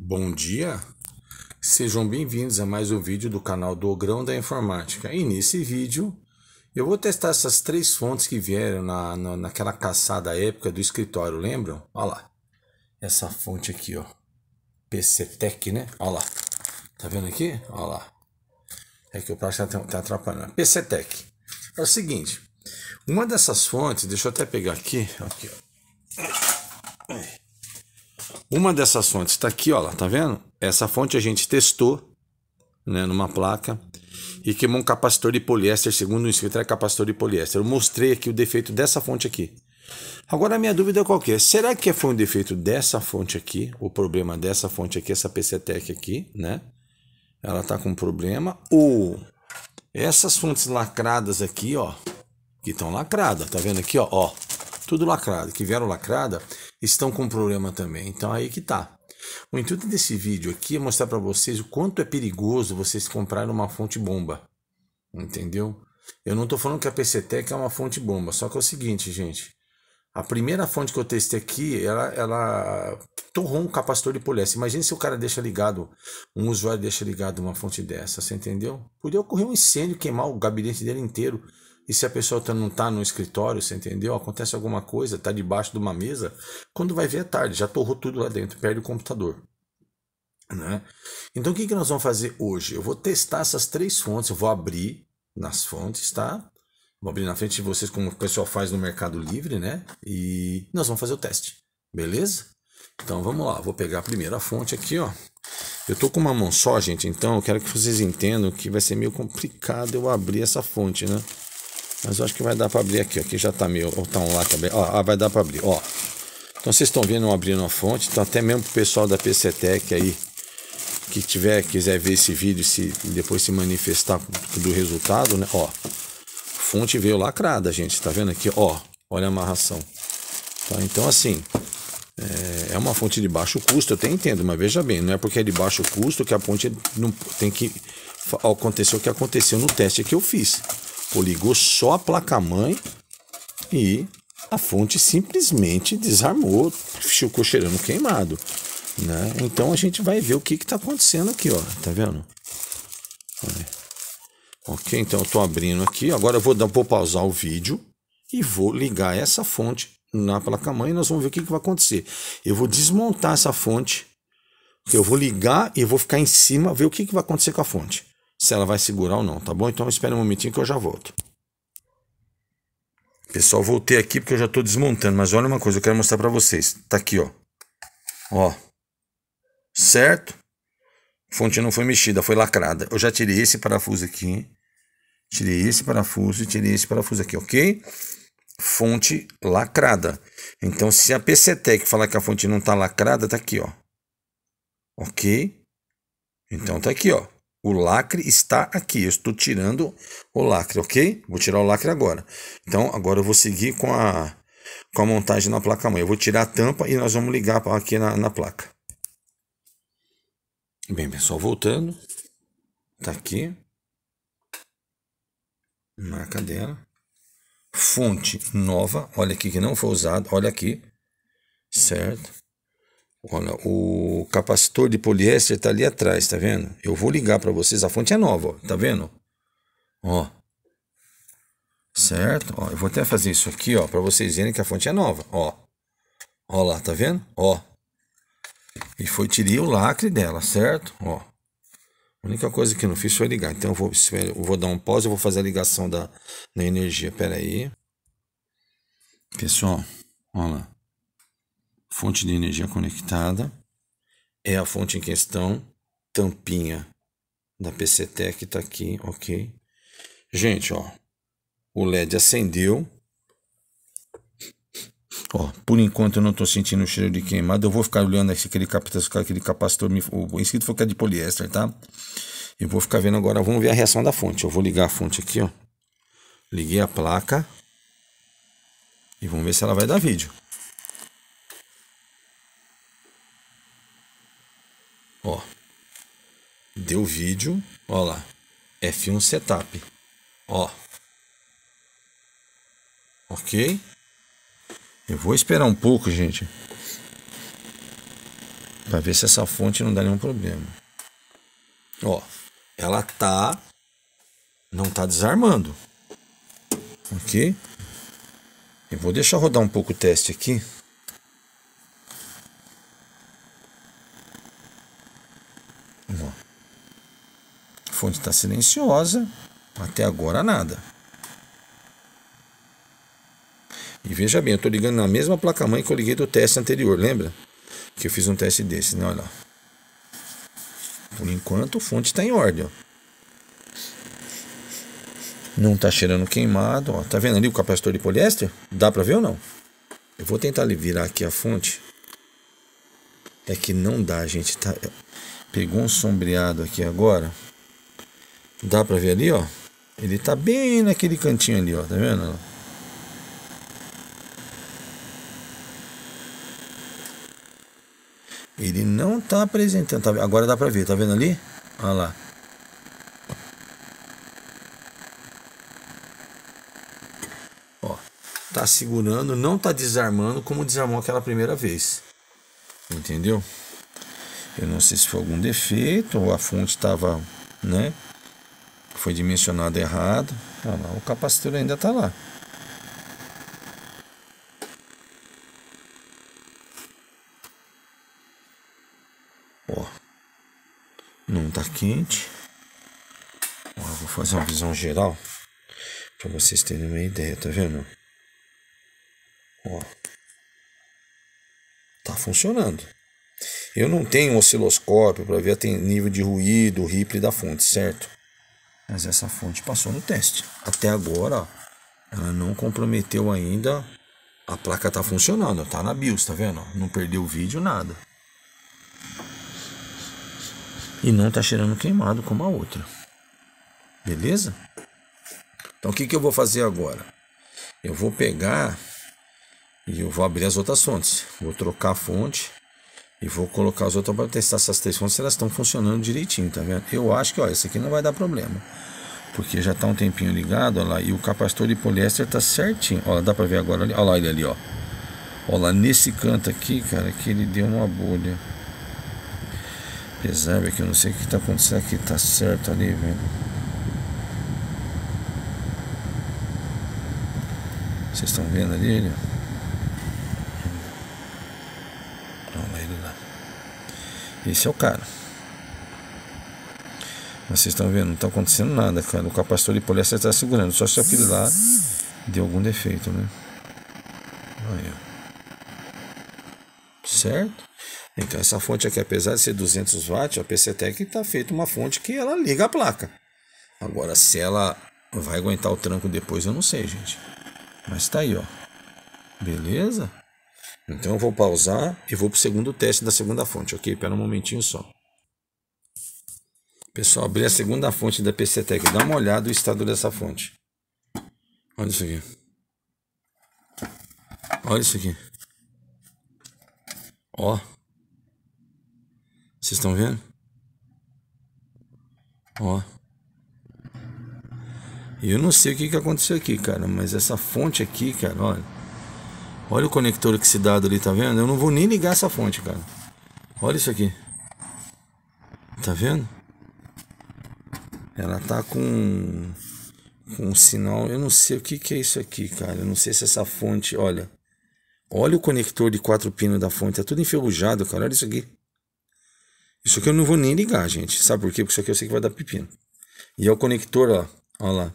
Bom dia, sejam bem-vindos a mais um vídeo do canal do Grão da Informática. E nesse vídeo eu vou testar essas três fontes que vieram na, na, naquela caçada época do escritório, lembram? Olha lá, essa fonte aqui, ó, PCTEC, né? Olha lá, tá vendo aqui? Olha lá, é que o plástico tá, tá atrapalhando. PCTEC, é o seguinte, uma dessas fontes, deixa eu até pegar aqui, aqui ó. Uma dessas fontes está aqui, ó, lá, tá vendo? Essa fonte a gente testou né, numa placa e queimou um capacitor de poliéster, segundo o inscrito, era capacitor de poliéster. Eu mostrei aqui o defeito dessa fonte aqui. Agora a minha dúvida é qual que é? Será que foi um defeito dessa fonte aqui, o problema dessa fonte aqui, essa PCTEC aqui, né? Ela tá com problema ou essas fontes lacradas aqui, ó, que estão lacradas, tá vendo aqui, ó, ó tudo lacrado, que vieram lacrada, estão com problema também. Então aí que tá. O intuito desse vídeo aqui é mostrar para vocês o quanto é perigoso vocês comprarem uma fonte bomba. Entendeu? Eu não estou falando que a PCTEC é uma fonte bomba, só que é o seguinte, gente. A primeira fonte que eu testei aqui, ela, ela torrou um capacitor de poliéster. Imagina se o cara deixa ligado, um usuário deixa ligado uma fonte dessa, você entendeu? Podia ocorrer um incêndio, queimar o gabinete dele inteiro. E se a pessoa tá, não está no escritório, você entendeu? Acontece alguma coisa, está debaixo de uma mesa, quando vai ver é tarde, já torrou tudo lá dentro, perde o computador. Né? Então o que, que nós vamos fazer hoje? Eu vou testar essas três fontes, eu vou abrir nas fontes, tá? Vou abrir na frente de vocês, como o pessoal faz no Mercado Livre, né? E nós vamos fazer o teste, beleza? Então vamos lá, vou pegar a primeira fonte aqui, ó. Eu tô com uma mão só, gente, então eu quero que vocês entendam que vai ser meio complicado eu abrir essa fonte, né? Mas eu acho que vai dar para abrir aqui, ó. Aqui já tá meio. Ou tá um lá também. Ó, ah, vai dar para abrir, ó. Então vocês estão vendo abrindo a fonte. Então até mesmo pro pessoal da PCTEC aí que tiver, quiser ver esse vídeo se depois se manifestar do resultado, né? Ó. Fonte veio lacrada, gente. Tá vendo aqui? Ó. Olha a amarração. Tá? Então assim, é, é uma fonte de baixo custo, eu até entendo, mas veja bem, não é porque é de baixo custo que a ponte não tem que acontecer o que aconteceu no teste que eu fiz. Pô, ligou só a placa-mãe e a fonte simplesmente desarmou, ficou cheirando queimado. Né? Então a gente vai ver o que está acontecendo aqui, ó. Tá vendo? Ok, então eu estou abrindo aqui. Agora eu vou, dar, vou pausar o vídeo e vou ligar essa fonte na placa-mãe e nós vamos ver o que, que vai acontecer. Eu vou desmontar essa fonte, eu vou ligar e vou ficar em cima, ver o que, que vai acontecer com a fonte se ela vai segurar ou não, tá bom? Então espere um momentinho que eu já volto. Pessoal, voltei aqui porque eu já estou desmontando, mas olha uma coisa, eu quero mostrar para vocês. Tá aqui, ó. Ó. Certo? Fonte não foi mexida, foi lacrada. Eu já tirei esse parafuso aqui. Tirei esse parafuso e tirei esse parafuso aqui, ok? Fonte lacrada. Então, se a PCTEC falar que a fonte não está lacrada, tá aqui, ó. Ok? Então, tá aqui, ó. O lacre está aqui. Eu estou tirando o lacre, ok? Vou tirar o lacre agora. Então, agora eu vou seguir com a, com a montagem na placa-mãe. Eu vou tirar a tampa e nós vamos ligar aqui na, na placa. Bem, pessoal, voltando. Está aqui. Marca dela. Fonte nova. Olha aqui que não foi usada. Olha aqui. Certo? Olha, o capacitor de poliéster está ali atrás, tá vendo? Eu vou ligar para vocês, a fonte é nova, tá vendo? Ó. Certo? Ó, eu vou até fazer isso aqui, ó, para vocês verem que a fonte é nova, ó. Ó lá, tá vendo? Ó. E foi tirei o lacre dela, certo? Ó. A única coisa que eu não fiz foi ligar. Então eu vou, eu vou dar um pause, eu vou fazer a ligação da, da energia. Pera aí. Pessoal, olha lá fonte de energia conectada, é a fonte em questão, tampinha da PCTEC está aqui, ok? Gente, ó, o LED acendeu. Ó, por enquanto eu não estou sentindo o cheiro de queimado. Eu vou ficar olhando aquele capacitor, aquele capacitor o inscrito foi que é de poliéster, tá? Eu vou ficar vendo agora, vamos ver a reação da fonte. Eu vou ligar a fonte aqui, ó. Liguei a placa. E vamos ver se ela vai dar vídeo. deu o vídeo? Olha lá. F1 Setup. Ó. Ok. Eu vou esperar um pouco, gente. Para ver se essa fonte não dá nenhum problema. Ó. Ela tá... Não tá desarmando. Ok. Eu vou deixar rodar um pouco o teste aqui. fonte está silenciosa, até agora nada. E veja bem, eu estou ligando na mesma placa-mãe que eu liguei do teste anterior, lembra? Que eu fiz um teste desse, né? Olha lá. Por enquanto, a fonte está em ordem. Ó. Não está cheirando queimado. Ó. Tá vendo ali o capacitor de poliéster? Dá para ver ou não? Eu vou tentar virar aqui a fonte. É que não dá, gente. Tá... Pegou um sombreado aqui agora. Dá pra ver ali, ó. Ele tá bem naquele cantinho ali, ó. Tá vendo? Ele não tá apresentando. Tá, agora dá pra ver, tá vendo ali? Olha lá. Ó. Tá segurando, não tá desarmando como desarmou aquela primeira vez. Entendeu? Eu não sei se foi algum defeito ou a fonte estava, né? foi dimensionado errado. lá, tá, o capacitor ainda está lá. Ó, não está quente. Ó, vou fazer uma visão geral para vocês terem uma ideia, tá vendo? Ó, está funcionando. Eu não tenho um osciloscópio para ver nível de ruído, ripple da fonte, certo? Mas essa fonte passou no teste. Até agora, ela não comprometeu ainda. A placa tá funcionando, tá na BIOS, tá vendo? Não perdeu o vídeo, nada. E não tá cheirando queimado como a outra. Beleza? Então o que, que eu vou fazer agora? Eu vou pegar e eu vou abrir as outras fontes. Vou trocar a fonte e vou colocar as outras para testar essas três fontes se elas estão funcionando direitinho, tá vendo? Eu acho que, ó, esse aqui não vai dar problema. Porque já está um tempinho ligado, ó lá, e o capacitor de poliéster está certinho. Ó, dá para ver agora ali, ó lá ele ali, ó. Ó lá, nesse canto aqui, cara, que ele deu uma bolha. Apesar que eu não sei o que está acontecendo aqui, tá certo ali, velho. Vocês estão vendo ali, ele? Esse é o cara. Vocês estão vendo? Não está acontecendo nada, cara. O capacitor de poliéster está segurando. Só se aquele lá deu algum defeito, né? Aí, ó. Certo? Então essa fonte aqui, apesar de ser 200 watts, a PCTEC está feita uma fonte que ela liga a placa. Agora, se ela vai aguentar o tranco depois, eu não sei, gente. Mas está aí, ó. Beleza? Então eu vou pausar e vou para o segundo teste da segunda fonte, ok? Espera um momentinho só. Pessoal, abri a segunda fonte da PCTEC. Dá uma olhada o estado dessa fonte. Olha isso aqui. Olha isso aqui. Ó. Vocês estão vendo? Ó. Eu não sei o que, que aconteceu aqui, cara, mas essa fonte aqui, cara, olha. Olha o conector oxidado ali, tá vendo? Eu não vou nem ligar essa fonte, cara. Olha isso aqui. Tá vendo? Ela tá com, com um sinal. Eu não sei o que, que é isso aqui, cara. Eu não sei se essa fonte. Olha. Olha o conector de quatro pinos da fonte. Tá tudo enferrujado, cara. Olha isso aqui. Isso aqui eu não vou nem ligar, gente. Sabe por quê? Porque isso aqui eu sei que vai dar pepino. E é o conector, ó. Olha lá.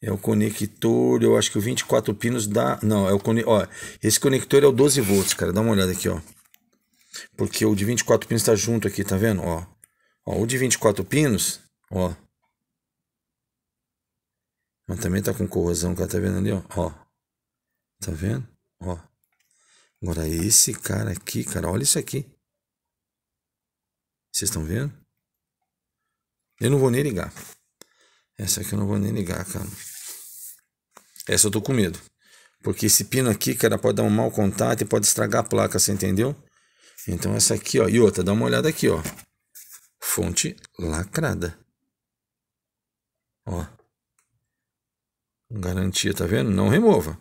É o conector, eu acho que o 24 pinos dá. Não, é o conector. Ó, esse conector é o 12 volts, cara. Dá uma olhada aqui, ó. Porque o de 24 pinos tá junto aqui, tá vendo? Ó. ó o de 24 pinos, ó. Mas também tá com corrosão, cara. Tá vendo ali, ó? Ó. Tá vendo? Ó. Agora esse cara aqui, cara, olha isso aqui. Vocês estão vendo? Eu não vou nem ligar. Essa aqui eu não vou nem ligar, cara. Essa eu tô com medo. Porque esse pino aqui, cara, pode dar um mau contato e pode estragar a placa, você entendeu? Então essa aqui, ó. E outra, dá uma olhada aqui, ó. Fonte lacrada. Ó. Garantia, tá vendo? Não remova.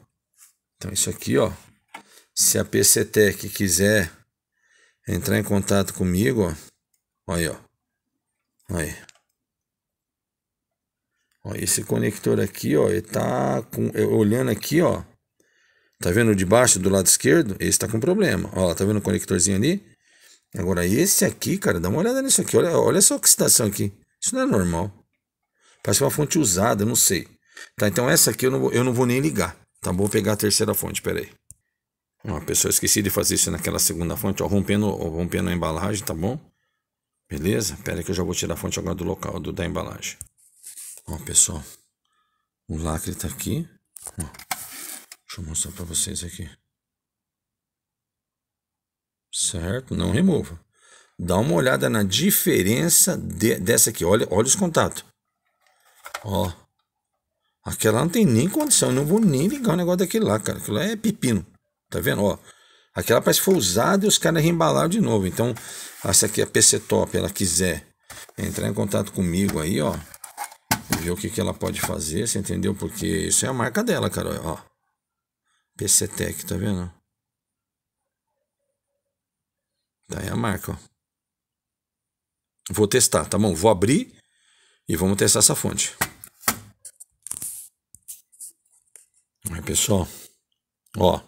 Então isso aqui, ó. Se a PCTEC quiser entrar em contato comigo, ó. Olha ó. Olha aí. Ó, esse conector aqui, ó, ele tá com, é, olhando aqui, ó. Tá vendo de baixo do lado esquerdo? Esse tá com problema. Ó, tá vendo o conectorzinho ali? Agora esse aqui, cara, dá uma olhada nisso aqui. Olha, olha essa oxidação aqui. Isso não é normal. Parece uma fonte usada, não sei. Tá, então essa aqui eu não vou, eu não vou nem ligar. Tá, vou pegar a terceira fonte, peraí. Ó, pessoal, esqueci de fazer isso naquela segunda fonte, ó, rompendo, rompendo a embalagem, tá bom? Beleza? Pera aí que eu já vou tirar a fonte agora do local, do, da embalagem. Ó, pessoal, o lacre tá aqui. Ó, deixa eu mostrar para vocês aqui. Certo? Não remova. Dá uma olhada na diferença de, dessa aqui. Olha, olha os contatos. Ó. Aquela não tem nem condição. Eu não vou nem ligar o negócio daquele lá, cara. Aquilo lá é pepino. Tá vendo? Ó. Aquela parece que foi usada e os caras reembalaram de novo. Então, essa aqui, é a PC Top, ela quiser entrar em contato comigo aí, ó ver o que, que ela pode fazer, você entendeu? Porque isso é a marca dela, cara. Ó. PCTEC, tá vendo? Tá aí a marca, ó. Vou testar, tá bom? Vou abrir e vamos testar essa fonte. Aí, pessoal. Ó.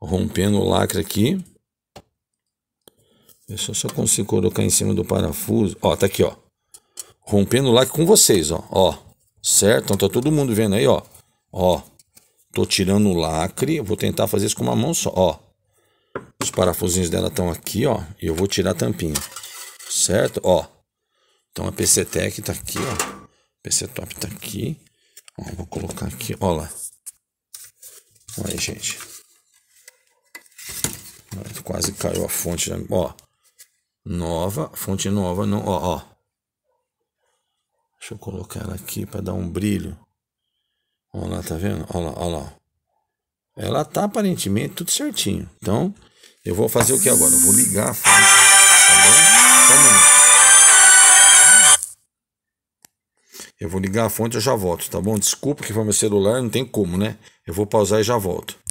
Rompendo o lacre aqui. Deixa eu só consigo colocar em cima do parafuso. Ó, tá aqui, ó rompendo o like com vocês, ó. Ó, certo? Então tá todo mundo vendo aí, ó. Ó, tô tirando o lacre, vou tentar fazer isso com uma mão só, ó. Os parafusinhos dela estão aqui, ó, e eu vou tirar a tampinha, certo? Ó, então a PC Tech tá aqui, ó. PC Top tá aqui. Ó, vou colocar aqui, ó lá. Olha aí, gente. Quase caiu a fonte, né? ó. Nova, fonte nova, não, ó, ó. Deixa eu colocar ela aqui para dar um brilho. Olha lá, tá vendo? Olha lá, olha lá. Ela tá aparentemente tudo certinho. Então, eu vou fazer o que agora? Eu vou ligar a fonte, tá bom? Eu vou ligar a fonte e já volto, tá bom? Desculpa que foi meu celular, não tem como, né? Eu vou pausar e já volto.